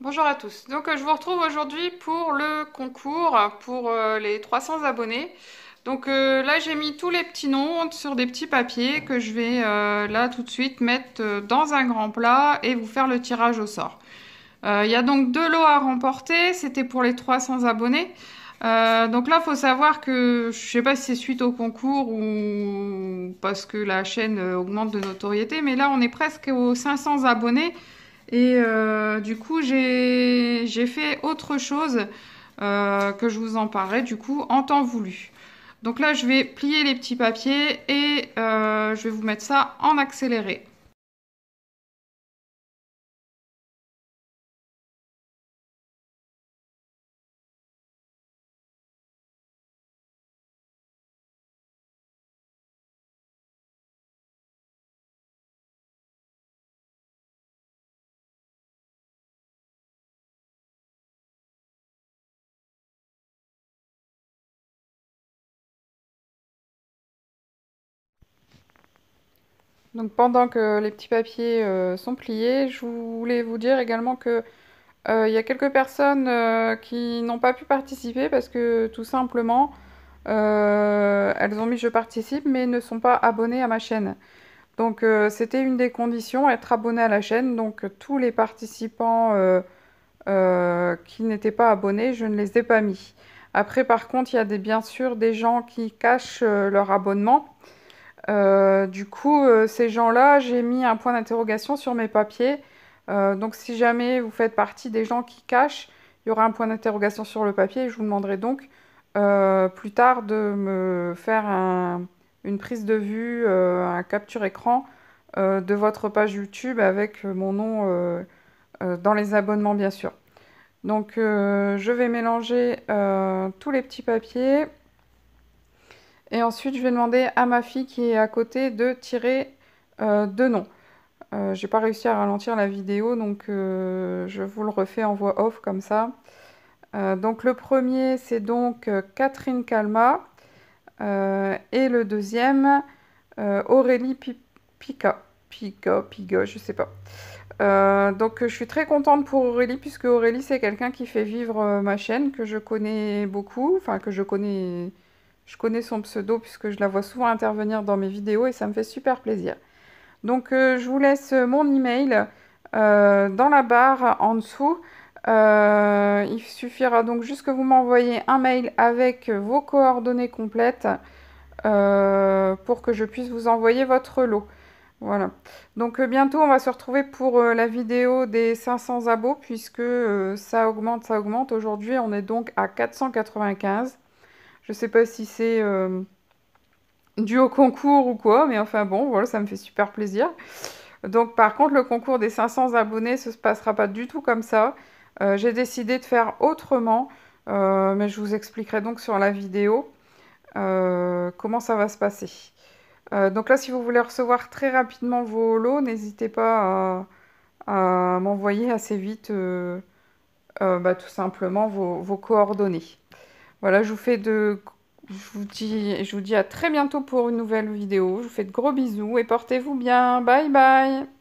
Bonjour à tous. Donc euh, je vous retrouve aujourd'hui pour le concours pour euh, les 300 abonnés. Donc euh, là j'ai mis tous les petits noms sur des petits papiers que je vais là tout de suite mettre dans un grand plat et vous faire le tirage au sort. Il y a donc deux lots à remporter, c'était pour les 300 abonnés. donc là, il faut savoir que je sais pas si c'est suite au concours ou parce que la chaîne augmente de notoriété, mais là on est presque aux 500 abonnés. Et euh, du coup, j'ai fait autre chose euh, que je vous en parlerai du coup en temps voulu. Donc là, je vais plier les petits papiers et euh, je vais vous mettre ça en accéléré. Donc pendant que les petits papiers euh, sont pliés, je voulais vous dire également que euh, il y a quelques personnes euh, qui n'ont pas pu participer parce que tout simplement elles ont mis je participe mais ne sont pas abonnées à ma chaîne. Donc c'était une des conditions, être abonné à la chaîne. Donc tous les participants qui n'étaient pas abonnés, je ne les ai pas mis. Après par contre, il y a bien sûr des gens qui cachent leur abonnement euh, du coup, euh, ces gens-là, j'ai mis un point d'interrogation sur mes papiers. Euh, donc, si jamais vous faites partie des gens qui cachent, il y aura un point d'interrogation sur le papier. Et je vous demanderai donc plus tard de me faire une prise de vue, un capture écran de votre page YouTube avec mon nom dans les abonnements, bien sûr. Donc, je vais mélanger tous les petits papiers. Et ensuite, je vais demander à ma fille qui est à côté de tirer euh, deux noms. Euh, je n'ai pas réussi à ralentir la vidéo, donc euh, je vous le refais en voix off comme ça. donc le premier, c'est donc Catherine Calma. et le deuxième, Aurélie Pika. Pica. Pica, Piga, je sais pas. donc je suis très contente pour Aurélie puisque Aurélie c'est quelqu'un qui fait vivre ma chaîne que je connais beaucoup, enfin que je connais je connais son pseudo puisque je la vois souvent intervenir dans mes vidéos et ça me fait super plaisir. Donc euh, je vous laisse mon email euh, dans la barre en dessous. Euh, il suffira donc juste que vous m'envoyez un mail avec vos coordonnées complètes pour que je puisse vous envoyer votre lot. Voilà. Donc bientôt on va se retrouver pour la vidéo des 500 abos puisque ça augmente, ça augmente. Aujourd'hui on est donc à 495. Je sais pas si c'est euh, dû au concours ou quoi, mais enfin bon, voilà, ça me fait super plaisir. Donc par contre, le concours des 500 abonnés, ça se passera pas du tout comme ça. Euh, j'ai décidé de faire autrement, euh, mais je vous expliquerai donc sur la vidéo comment ça va se passer. donc là, si vous voulez recevoir très rapidement vos lots, n'hésitez pas à, m'envoyer assez vite bah, tout simplement vos coordonnées. Voilà, je vous fais de. Je vous, dis, je vous dis à très bientôt pour une nouvelle vidéo. Je vous fais de gros bisous et portez-vous bien. Bye bye